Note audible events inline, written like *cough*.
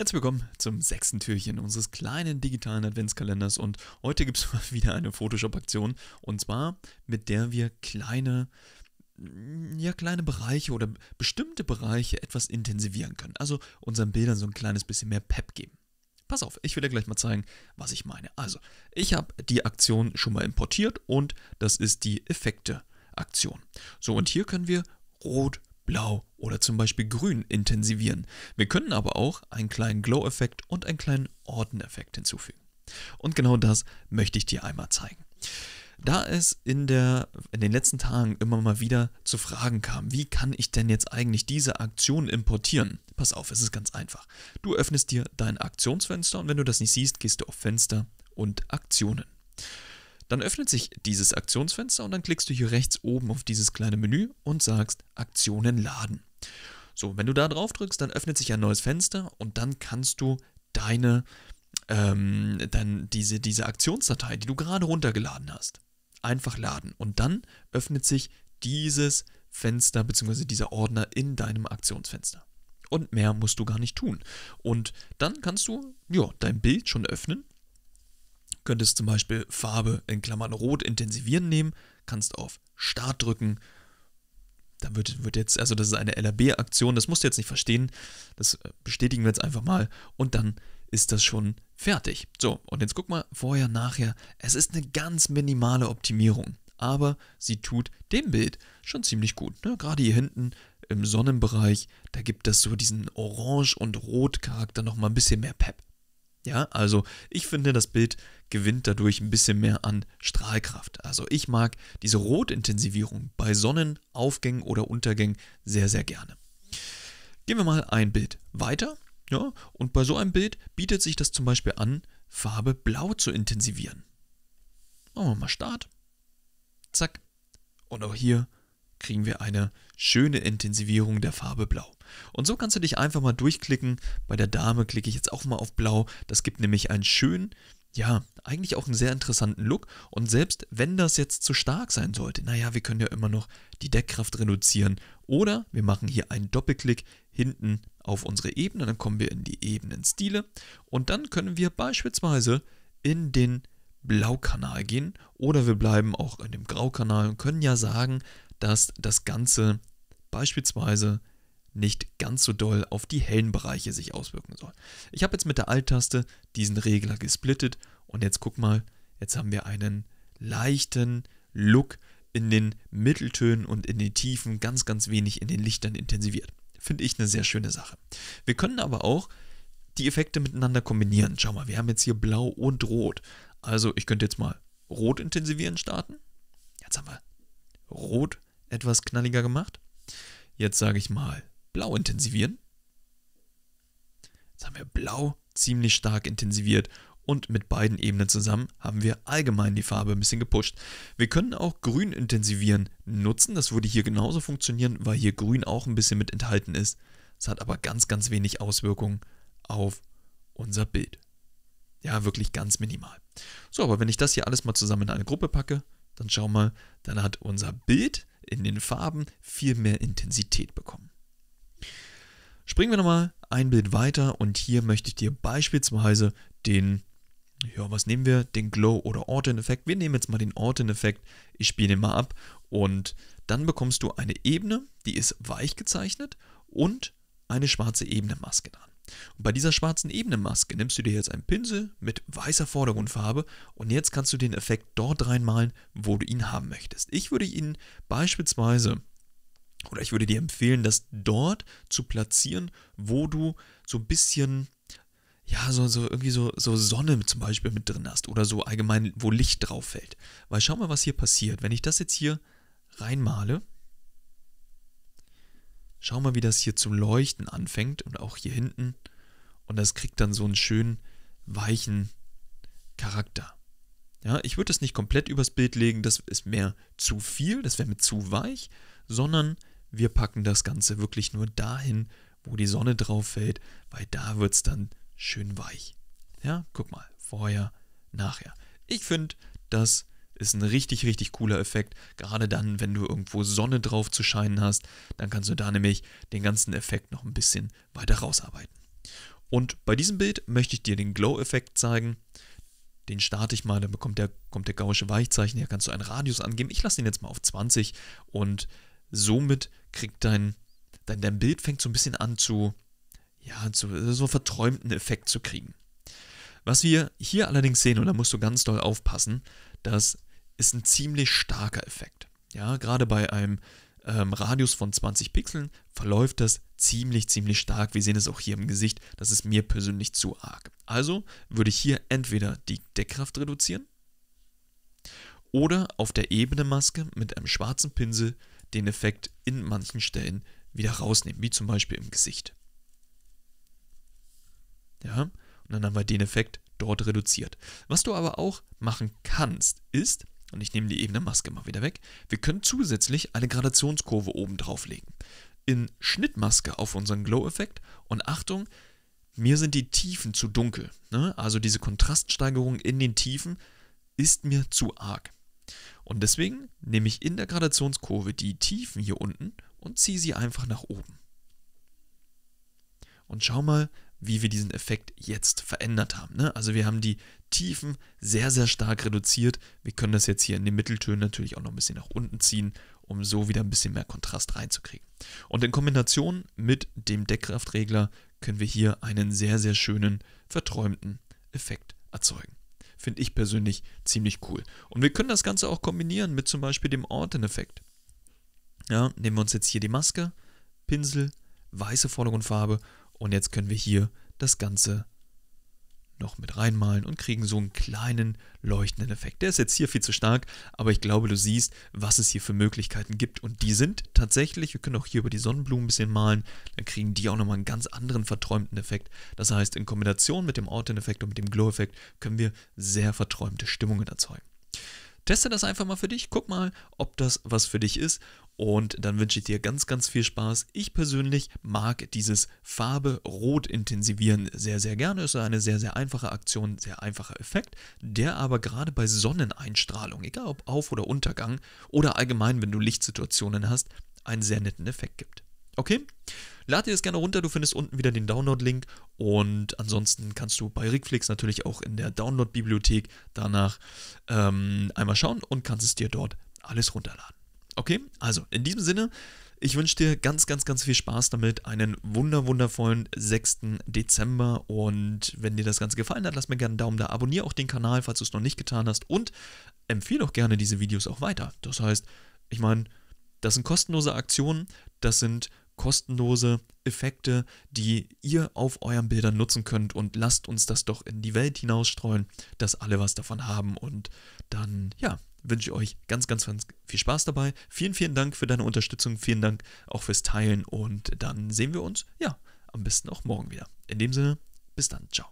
Herzlich willkommen zum sechsten Türchen unseres kleinen digitalen Adventskalenders und heute gibt es *laughs* mal wieder eine Photoshop-Aktion und zwar mit der wir kleine, ja, kleine Bereiche oder bestimmte Bereiche etwas intensivieren können. Also unseren Bildern so ein kleines bisschen mehr Pep geben. Pass auf, ich will dir gleich mal zeigen, was ich meine. Also, ich habe die Aktion schon mal importiert und das ist die Effekte-Aktion. So, und hier können wir Rot, Blau oder zum Beispiel Grün intensivieren. Wir können aber auch einen kleinen Glow-Effekt und einen kleinen Orden-Effekt hinzufügen. Und genau das möchte ich dir einmal zeigen. Da es in, der, in den letzten Tagen immer mal wieder zu Fragen kam, wie kann ich denn jetzt eigentlich diese Aktion importieren? Pass auf, es ist ganz einfach. Du öffnest dir dein Aktionsfenster und wenn du das nicht siehst, gehst du auf Fenster und Aktionen. Dann öffnet sich dieses Aktionsfenster und dann klickst du hier rechts oben auf dieses kleine Menü und sagst Aktionen laden. So, wenn du da drauf drückst, dann öffnet sich ein neues Fenster und dann kannst du deine, ähm, dann diese, diese Aktionsdatei, die du gerade runtergeladen hast, einfach laden. Und dann öffnet sich dieses Fenster bzw. dieser Ordner in deinem Aktionsfenster. Und mehr musst du gar nicht tun. Und dann kannst du ja, dein Bild schon öffnen könntest zum Beispiel Farbe in Klammern rot intensivieren nehmen, kannst auf Start drücken. Dann wird, wird jetzt, also das ist eine LRB-Aktion, das musst du jetzt nicht verstehen. Das äh, bestätigen wir jetzt einfach mal und dann ist das schon fertig. So, und jetzt guck mal vorher, nachher. Es ist eine ganz minimale Optimierung, aber sie tut dem Bild schon ziemlich gut. Ne? Gerade hier hinten im Sonnenbereich, da gibt das so diesen Orange- und Rot-Charakter nochmal ein bisschen mehr Pep. Ja, also ich finde, das Bild gewinnt dadurch ein bisschen mehr an Strahlkraft. Also ich mag diese Rotintensivierung bei Sonnenaufgängen oder Untergängen sehr, sehr gerne. Gehen wir mal ein Bild weiter. Ja, und bei so einem Bild bietet sich das zum Beispiel an, Farbe blau zu intensivieren. Machen wir mal Start. Zack. Und auch hier kriegen wir eine schöne Intensivierung der Farbe Blau. Und so kannst du dich einfach mal durchklicken. Bei der Dame klicke ich jetzt auch mal auf Blau. Das gibt nämlich einen schönen, ja, eigentlich auch einen sehr interessanten Look. Und selbst wenn das jetzt zu stark sein sollte, naja, wir können ja immer noch die Deckkraft reduzieren. Oder wir machen hier einen Doppelklick hinten auf unsere Ebene. Dann kommen wir in die Ebenenstile. Und dann können wir beispielsweise in den Blaukanal gehen oder wir bleiben auch in dem Graukanal und können ja sagen, dass das Ganze beispielsweise nicht ganz so doll auf die hellen Bereiche sich auswirken soll. Ich habe jetzt mit der Alt-Taste diesen Regler gesplittet und jetzt guck mal, jetzt haben wir einen leichten Look in den Mitteltönen und in den Tiefen, ganz, ganz wenig in den Lichtern intensiviert. Finde ich eine sehr schöne Sache. Wir können aber auch die Effekte miteinander kombinieren. Schau mal, wir haben jetzt hier blau und rot. Also ich könnte jetzt mal rot intensivieren starten. Jetzt haben wir rot intensivieren etwas knalliger gemacht. Jetzt sage ich mal blau intensivieren. Jetzt haben wir blau ziemlich stark intensiviert und mit beiden Ebenen zusammen haben wir allgemein die Farbe ein bisschen gepusht. Wir können auch grün intensivieren nutzen, das würde hier genauso funktionieren, weil hier grün auch ein bisschen mit enthalten ist. Es hat aber ganz, ganz wenig Auswirkungen auf unser Bild. Ja, wirklich ganz minimal. So, aber wenn ich das hier alles mal zusammen in eine Gruppe packe, dann schau mal, dann hat unser Bild in den Farben viel mehr Intensität bekommen. Springen wir nochmal ein Bild weiter und hier möchte ich dir beispielsweise den, ja, was nehmen wir? Den Glow- oder Orton-Effekt. Wir nehmen jetzt mal den Orton-Effekt. Ich spiele den mal ab und dann bekommst du eine Ebene, die ist weich gezeichnet und eine schwarze Ebene Maske an. Und bei dieser schwarzen Ebenenmaske nimmst du dir jetzt einen Pinsel mit weißer Vordergrundfarbe und jetzt kannst du den Effekt dort reinmalen, wo du ihn haben möchtest. Ich würde ihn beispielsweise oder ich würde dir empfehlen, das dort zu platzieren, wo du so ein bisschen ja, so, so irgendwie so, so Sonne zum Beispiel mit drin hast oder so allgemein, wo Licht drauf fällt. Weil schau mal, was hier passiert. Wenn ich das jetzt hier reinmale, Schau mal, wie das hier zu leuchten anfängt und auch hier hinten. Und das kriegt dann so einen schönen, weichen Charakter. Ja, ich würde es nicht komplett übers Bild legen, das ist mehr zu viel, das wäre mir zu weich, sondern wir packen das Ganze wirklich nur dahin, wo die Sonne drauf fällt, weil da wird es dann schön weich. Ja, guck mal, vorher, nachher. Ich finde, das ist ein richtig, richtig cooler Effekt. Gerade dann, wenn du irgendwo Sonne drauf zu scheinen hast, dann kannst du da nämlich den ganzen Effekt noch ein bisschen weiter rausarbeiten. Und bei diesem Bild möchte ich dir den Glow-Effekt zeigen. Den starte ich mal, dann bekommt der, kommt der gausche Weichzeichen, hier kannst du einen Radius angeben. Ich lasse den jetzt mal auf 20 und somit kriegt dein, dein, dein Bild fängt so ein bisschen an zu, ja, zu, so verträumten Effekt zu kriegen. Was wir hier allerdings sehen, und da musst du ganz doll aufpassen, dass ist ein ziemlich starker Effekt. Ja, gerade bei einem ähm, Radius von 20 Pixeln verläuft das ziemlich, ziemlich stark. Wir sehen es auch hier im Gesicht. Das ist mir persönlich zu arg. Also würde ich hier entweder die Deckkraft reduzieren oder auf der ebene Maske mit einem schwarzen Pinsel den Effekt in manchen Stellen wieder rausnehmen, wie zum Beispiel im Gesicht. Ja, und dann haben wir den Effekt dort reduziert. Was du aber auch machen kannst, ist, und ich nehme die ebene Maske mal wieder weg. Wir können zusätzlich eine Gradationskurve oben drauflegen. In Schnittmaske auf unseren Glow-Effekt. Und Achtung, mir sind die Tiefen zu dunkel. Ne? Also diese Kontraststeigerung in den Tiefen ist mir zu arg. Und deswegen nehme ich in der Gradationskurve die Tiefen hier unten und ziehe sie einfach nach oben. Und schau mal, wie wir diesen Effekt jetzt verändert haben. Ne? Also wir haben die Tiefen sehr, sehr stark reduziert. Wir können das jetzt hier in den Mitteltönen natürlich auch noch ein bisschen nach unten ziehen, um so wieder ein bisschen mehr Kontrast reinzukriegen. Und in Kombination mit dem Deckkraftregler können wir hier einen sehr, sehr schönen, verträumten Effekt erzeugen. Finde ich persönlich ziemlich cool. Und wir können das Ganze auch kombinieren mit zum Beispiel dem Orten-Effekt. Ja, nehmen wir uns jetzt hier die Maske, Pinsel, weiße Vordergrundfarbe und jetzt können wir hier das Ganze noch mit reinmalen und kriegen so einen kleinen leuchtenden Effekt. Der ist jetzt hier viel zu stark, aber ich glaube, du siehst, was es hier für Möglichkeiten gibt. Und die sind tatsächlich, wir können auch hier über die Sonnenblumen ein bisschen malen, dann kriegen die auch nochmal einen ganz anderen verträumten Effekt. Das heißt, in Kombination mit dem Orten-Effekt und mit dem Glow-Effekt können wir sehr verträumte Stimmungen erzeugen. Teste das einfach mal für dich, guck mal, ob das was für dich ist und dann wünsche ich dir ganz, ganz viel Spaß. Ich persönlich mag dieses Farbe rot intensivieren sehr, sehr gerne. Es ist eine sehr, sehr einfache Aktion, sehr einfacher Effekt, der aber gerade bei Sonneneinstrahlung, egal ob Auf- oder Untergang oder allgemein, wenn du Lichtsituationen hast, einen sehr netten Effekt gibt. Okay? Lade dir das gerne runter, du findest unten wieder den Download-Link und ansonsten kannst du bei Rigflix natürlich auch in der Download-Bibliothek danach ähm, einmal schauen und kannst es dir dort alles runterladen. Okay? Also, in diesem Sinne, ich wünsche dir ganz, ganz, ganz viel Spaß damit, einen wunder, wundervollen 6. Dezember und wenn dir das Ganze gefallen hat, lass mir gerne einen Daumen da, abonniere auch den Kanal, falls du es noch nicht getan hast und empfehle auch gerne diese Videos auch weiter. Das heißt, ich meine, das sind kostenlose Aktionen, das sind kostenlose Effekte, die ihr auf euren Bildern nutzen könnt und lasst uns das doch in die Welt hinausstreuen, dass alle was davon haben und dann, ja, wünsche ich euch ganz, ganz, ganz viel Spaß dabei. Vielen, vielen Dank für deine Unterstützung, vielen Dank auch fürs Teilen und dann sehen wir uns, ja, am besten auch morgen wieder. In dem Sinne, bis dann, ciao.